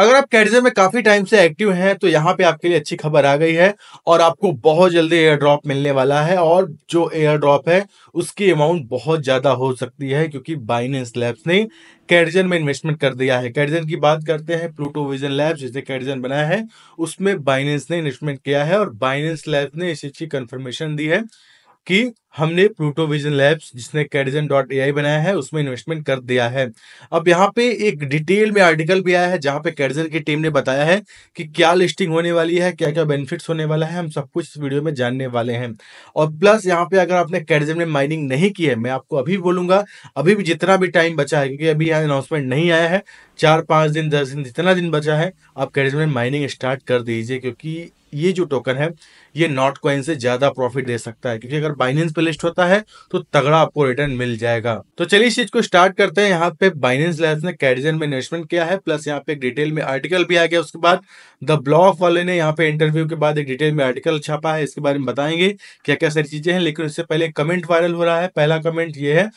अगर आप कैडजे में काफी टाइम से एक्टिव हैं तो यहाँ पे आपके लिए अच्छी खबर आ गई है और आपको बहुत जल्दी एयर ड्रॉप मिलने वाला है और जो एयर ड्रॉप है उसकी अमाउंट बहुत ज्यादा हो सकती है क्योंकि बाइनेंस लैब्स ने कैडजन में इन्वेस्टमेंट कर दिया है कैडजन की बात करते हैं प्लूटो विजन लैब जिसे कैडजन बनाया है उसमें बाइनेंस ने इन्वेस्टमेंट किया है और बाइनेंस लैब्स ने इस अच्छी कन्फर्मेशन कंफर्मेशन दी है कि हमने विजन लैब्स जिसने कैडिजन डॉट ए बनाया है उसमें इन्वेस्टमेंट कर दिया है अब यहाँ पे एक डिटेल में आर्टिकल भी आया है जहाँ पे कैडिजन की टीम ने बताया है कि क्या लिस्टिंग होने वाली है क्या क्या बेनिफिट्स होने वाला है हम सब कुछ इस वीडियो में जानने वाले हैं और प्लस यहाँ पे अगर आपने कैडिजन में माइनिंग नहीं की है मैं आपको अभी बोलूंगा अभी भी जितना भी टाइम बचा है क्योंकि अभी यहाँ अनाउंसमेंट नहीं आया है चार पाँच दिन दस दिन जितना दिन बचा है आप कैडिजन में माइनिंग स्टार्ट कर दीजिए क्योंकि ये जो टोकन है ये नॉट कॉइन से ज्यादा प्रॉफिट दे सकता है क्योंकि अगर बाइनेंस पे लिस्ट होता है तो तगड़ा आपको रिटर्न मिल जाएगा तो चलिए इस चीज को स्टार्ट करते हैं यहाँ पे बाइनेंस लैब्स ने कैडिजन में इन्वेस्टमेंट किया है प्लस यहाँ पे एक डिटेल में आर्टिकल भी आ गया उसके बाद द ब्लॉक वाले ने यहाँ पे इंटरव्यू के बाद एक डिटेल में आर्टिकल छापा है इसके बारे में बताएंगे क्या क्या सारी चीजें हैं लेकिन उससे पहले कमेंट वायरल हो रहा है पहला कमेंट ये है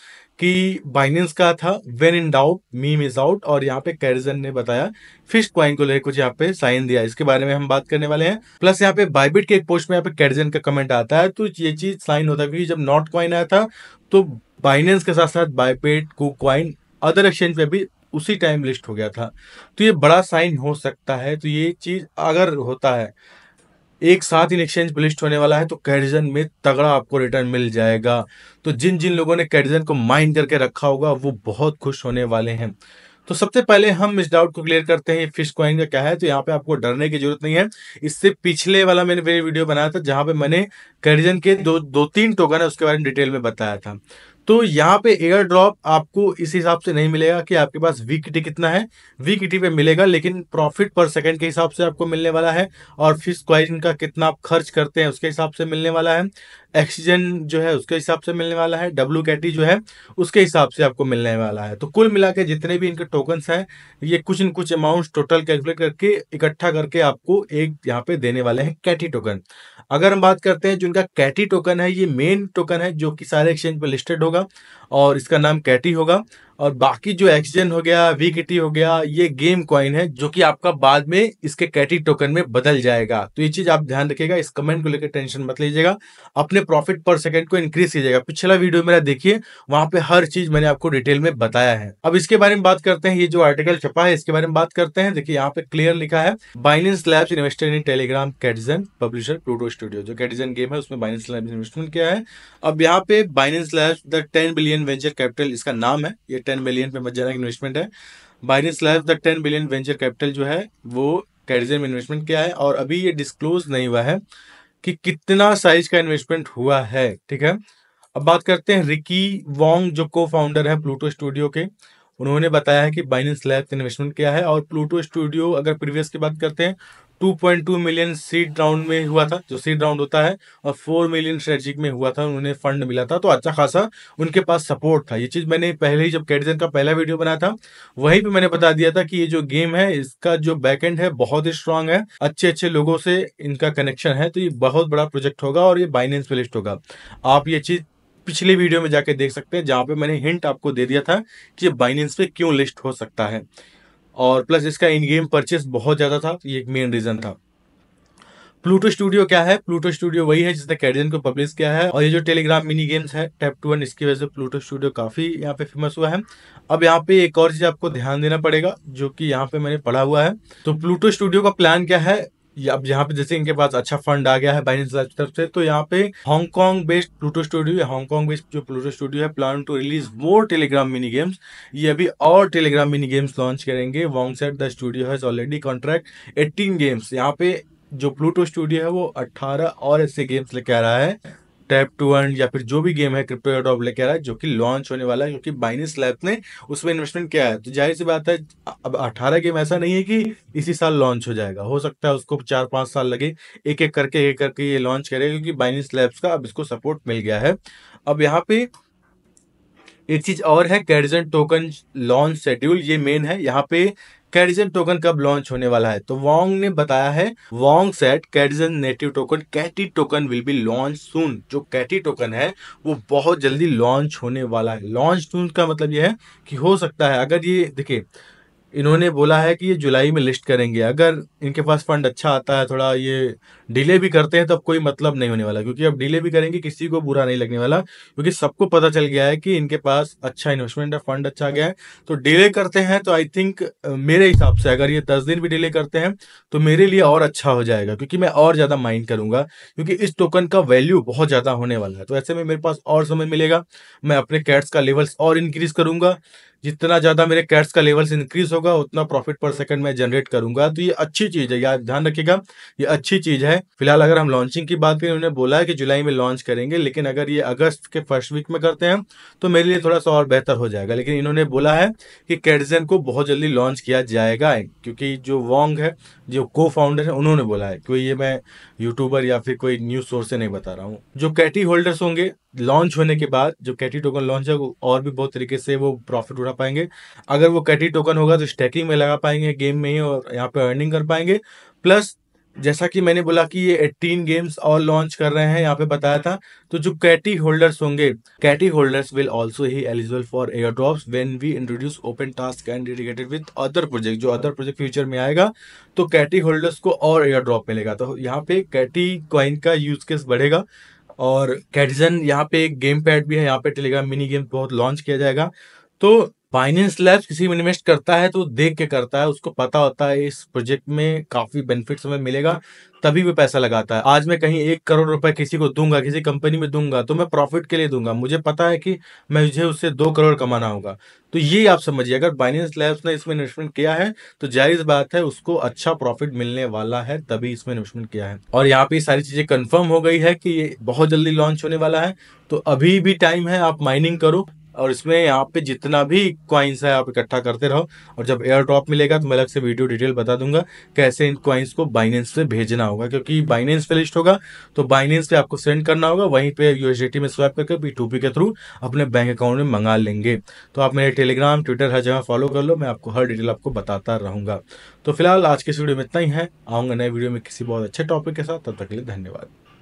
कि बाइनेंस का था when in doubt meme is out और यहाँ पे कैरिजन ने बताया फिश क्वाइन को लेकर कुछ यहाँ पे साइन दिया इसके बारे में हम बात करने वाले हैं प्लस यहाँ पे बाइबिट के एक पोस्ट में यहाँ पे कैरिजन का कमेंट आता है तो ये चीज साइन होता है क्योंकि जब नॉट क्वाइन आया था तो बाइनेंस के साथ साथ बाइबिट को क्वाइन अदर एक्सचेंज पे भी उसी टाइम लिस्ट हो गया था तो ये बड़ा साइन हो सकता है तो ये चीज अगर होता है एक साथ इन एक्सचेंज लिस्ट होने वाला है तो कैडिजन में तगड़ा आपको रिटर्न मिल जाएगा तो जिन जिन लोगों ने कैडिजन को माइंड करके रखा होगा वो बहुत खुश होने वाले हैं तो सबसे पहले हम इस डाउट को क्लियर करते हैं फिश कॉइन का क्या है तो यहाँ पे आपको डरने की जरूरत नहीं है इससे पिछले वाला मैंने वीडियो बनाया था जहां पे मैंने कैडिजन के दो दो तीन टोकन है उसके बारे में डिटेल में बताया था तो यहाँ पे एयर ड्रॉप आपको इस हिसाब से नहीं मिलेगा कि आपके पास वीकटी कितना है वीकटी पे मिलेगा लेकिन प्रॉफिट पर सेकंड के हिसाब से आपको मिलने वाला है और फिश क्वाइन का कितना आप खर्च करते हैं उसके हिसाब से मिलने वाला है ऑक्सीजन जो है उसके हिसाब से मिलने वाला है डब्ल्यू कैटी जो है उसके हिसाब से आपको मिलने वाला है तो कुल मिला के जितने भी इनके टोकन्स हैं ये कुछ न कुछ अमाउंट टोटल कैलकुलेट करके इकट्ठा करके आपको एक यहाँ पे देने वाले हैं कैटी टोकन अगर हम बात करते हैं जो इनका कैटी टोकन है ये मेन टोकन है जो कि सारे एक्सचेंज पर लिस्टेड होगा होगा और इसका नाम कैटी होगा और बाकी जो एक्सजेन हो गया वीकिटी हो गया ये गेम क्वाइन है जो कि आपका बाद में इसके कैटी टोकन में बदल जाएगा तो ये चीज आप ध्यान रखिएगा इस कमेंट को लेकर टेंशन मत लीजिएगा अपने प्रॉफिट पर सेकंड को इंक्रीज कीजिएगा पिछला वीडियो मेरा देखिए वहां पे हर चीज मैंने आपको डिटेल में बताया है अब इसके बारे में बात करते हैं ये जो आर्टिकल छपा है इसके बारे में बात करते हैं देखिए यहाँ पे क्लियर लिखा है Binance labs investment in Telegram Catizen publisher Pluto studio जो कैटिजन गेम है उसमें बाइनेंस लैब इन्वेस्टमेंट किया है अब यहाँ पे Binance labs the ten billion venture capital इसका नाम है ये टेन मिलियन पे मत जाना इन्वेस्टमेंट है Binance life the ten million venture capital जो है वो में इन्वेस्टमेंट किया है और अभी ये डिस्क्लोज नहीं हुआ है कि कितना साइज का इन्वेस्टमेंट हुआ है ठीक है अब बात करते हैं रिकी वोंग जो को फाउंडर है प्लूटो स्टूडियो के उन्होंने बताया है कि बाइनेंस लैब इन्वेस्टमेंट किया है और प्लूटो स्टूडियो अगर प्रीवियस की बात करते हैं 2.2 मिलियन सीड राउंड में हुआ था जो सीड राउंड होता है और 4 मिलियन स्ट्रेटजिक में हुआ था उन्हें फंड मिला था तो अच्छा खासा उनके पास सपोर्ट था ये चीज़ मैंने पहले ही जब कैडिजन का पहला वीडियो बनाया था वहीं पे मैंने बता दिया था कि ये जो गेम है इसका जो बैकएंड है बहुत ही स्ट्रांग है अच्छे अच्छे लोगों से इनका कनेक्शन है तो ये बहुत बड़ा प्रोजेक्ट होगा और ये बाइनेंस पे लिस्ट होगा आप ये चीज़ पिछले वीडियो में जाके देख सकते हैं जहाँ पे मैंने हिंट आपको दे दिया था कि बाइनेंस पे क्यों लिस्ट हो सकता है और प्लस इसका इन गेम परचेस बहुत ज़्यादा था ये एक मेन रीज़न था प्लूटो स्टूडियो क्या है प्लूटो स्टूडियो वही है जिसने कैडियन को पब्लिश किया है और ये जो टेलीग्राम मिनी गेम्स है टैप टू वन इसकी वजह से प्लूटो स्टूडियो काफ़ी यहाँ पे फेमस हुआ है अब यहाँ पे एक और चीज़ आपको ध्यान देना पड़ेगा जो कि यहाँ पे मैंने पढ़ा हुआ है तो प्लूटो स्टूडियो का प्लान क्या है अब यहाँ पे जैसे इनके पास अच्छा फंड आ गया है बाइनेंस की तरफ से तो यहाँ पे हांगकांग बेस्ड प्लूटो स्टूडियो है हांगकांग बेस्ड जो प्लूटो स्टूडियो है plan to release more Telegram mini games ये अभी और टेलीग्राम मिनी गेम्स लॉन्च करेंगे Wong said the studio has already contract eighteen games यहाँ पे जो प्लूटो स्टूडियो है वो अट्ठारह और ऐसे गेम्स लेके आ रहा है टैप टू वन या फिर जो भी गेम है क्रिप्टो डॉट लेके जो कि लॉन्च होने वाला है क्योंकि बाइनिस लैब ने उसमें इन्वेस्टमेंट किया है तो जाहिर सी बात है अब अठारह गेम ऐसा नहीं है कि इसी साल लॉन्च हो जाएगा हो सकता है उसको चार पाँच साल लगे एक एक करके एक करके ये लॉन्च करेगा क्योंकि बाइनिस लैब्स का अब इसको सपोर्ट मिल गया है अब यहाँ पे एक चीज और है कैडिजन टोकन लॉन्च शेड्यूल ये मेन है यहाँ पे कैडिजन टोकन कब लॉन्च होने वाला है तो वॉन्ग ने बताया है Wong said Catizen native token CATI token will be launch soon जो कैटी टोकन है वो बहुत जल्दी लॉन्च होने वाला है लॉन्च सून का मतलब यह है कि हो सकता है अगर ये देखिए इन्होंने बोला है कि ये जुलाई में लिस्ट करेंगे अगर इनके पास फंड अच्छा आता है थोड़ा ये डिले भी करते हैं तो अब कोई मतलब नहीं होने वाला क्योंकि अब डिले भी करेंगे किसी को बुरा नहीं लगने वाला क्योंकि सबको पता चल गया है कि इनके पास अच्छा इन्वेस्टमेंट है फंड अच्छा गया है तो डिले करते हैं तो आई थिंक मेरे हिसाब से अगर ये दस दिन भी डिले करते हैं तो मेरे लिए और अच्छा हो जाएगा क्योंकि मैं और ज़्यादा माइंड करूंगा क्योंकि इस टोकन का वैल्यू बहुत ज़्यादा होने वाला है तो ऐसे में मेरे पास और समय मिलेगा मैं अपने कैट्स का लेवल्स और इंक्रीज करूंगा जितना ज़्यादा मेरे कैट्स का लेवल्स इंक्रीज होगा उतना प्रॉफिट पर सेकंड मैं जनरेट करूंगा तो ये अच्छी चीज़ है यार ध्यान रखिएगा ये अच्छी चीज़ है फिलहाल अगर हम लॉन्चिंग की बात करें उन्होंने बोला है कि जुलाई में लॉन्च करेंगे लेकिन अगर ये अगस्त के फर्स्ट वीक में करते हैं तो मेरे लिए थोड़ा सा और बेहतर हो जाएगा लेकिन इन्होंने बोला है कि कैटजन को बहुत जल्दी लॉन्च किया जाएगा क्योंकि जो वॉन्ग है जो को फाउंडर है उन्होंने बोला है कोई ये मैं यूट्यूबर या फिर कोई न्यूज़ सोर्स से नहीं बता रहा हूँ जो कैटी होल्डर्स होंगे लॉन्च होने के बाद जो कैटी टोकन लॉन्च है वो और भी बहुत तरीके से वो प्रॉफिट उठा पाएंगे अगर वो कैटी टोकन होगा तो स्टैकिंग में लगा पाएंगे गेम में ही और यहाँ पे अर्निंग कर पाएंगे प्लस जैसा कि मैंने बोला कि ये 18 गेम्स और लॉन्च कर रहे हैं यहाँ पे बताया था तो जो कैटी होल्डर्स होंगे CATI holders will also be eligible for airdrop when we introduce open task and dedicated with other project जो अदर प्रोजेक्ट फ्यूचर में आएगा तो कैटी होल्डर्स को और एयर ड्रॉप मिलेगा तो यहाँ पे कैटी क्वाइन का यूज केस बढ़ेगा और कैटिजन यहाँ पे एक गेम पैड भी है यहाँ पे टेलीग्राम मिनी गेम बहुत लॉन्च किया जाएगा तो फाइनेंस लैब्स किसी में इन्वेस्ट करता है तो देख के करता है उसको पता होता है इस प्रोजेक्ट में काफी बेनिफिट्स हमें मिलेगा तभी वो पैसा लगाता है आज मैं कहीं एक करोड़ रुपए किसी को दूंगा किसी कंपनी में दूंगा तो मैं प्रॉफिट के लिए दूंगा मुझे पता है कि मैं मुझे उससे दो करोड़ कमाना होगा तो ये आप समझिए अगर बाइनेंस लैब्स ने इसमें इन्वेस्टमेंट किया है तो जायज बात है उसको अच्छा प्रॉफिट मिलने वाला है तभी इसमें इन्वेस्टमेंट किया है और यहाँ पे सारी चीजें कन्फर्म हो गई है कि ये बहुत जल्दी लॉन्च होने वाला है तो अभी भी टाइम है आप माइनिंग करो और इसमें यहाँ पे जितना भी क्वाइंस है आप इकट्ठा करते रहो और जब एयर ड्रॉप मिलेगा तो मैं अलग से वीडियो डिटेल बता दूंगा कैसे इन क्वाइंस को बाइनेंस पे भेजना होगा क्योंकि बाइनेंस पे लिस्ट होगा तो बाइनेंस पे आपको सेंड करना होगा वहीं पे यूएसडीटी में स्वैप करके पी टू पी के थ्रू अपने बैंक अकाउंट में मंगा लेंगे तो आप मेरे टेलीग्राम ट्विटर हर जगह फॉलो कर लो मैं आपको हर डिटेल आपको बताता रहूंगा तो फिलहाल आज के इस वीडियो में इतना ही है आऊंगा नए वीडियो में किसी बहुत अच्छे टॉपिक के साथ तब तक के लिए धन्यवाद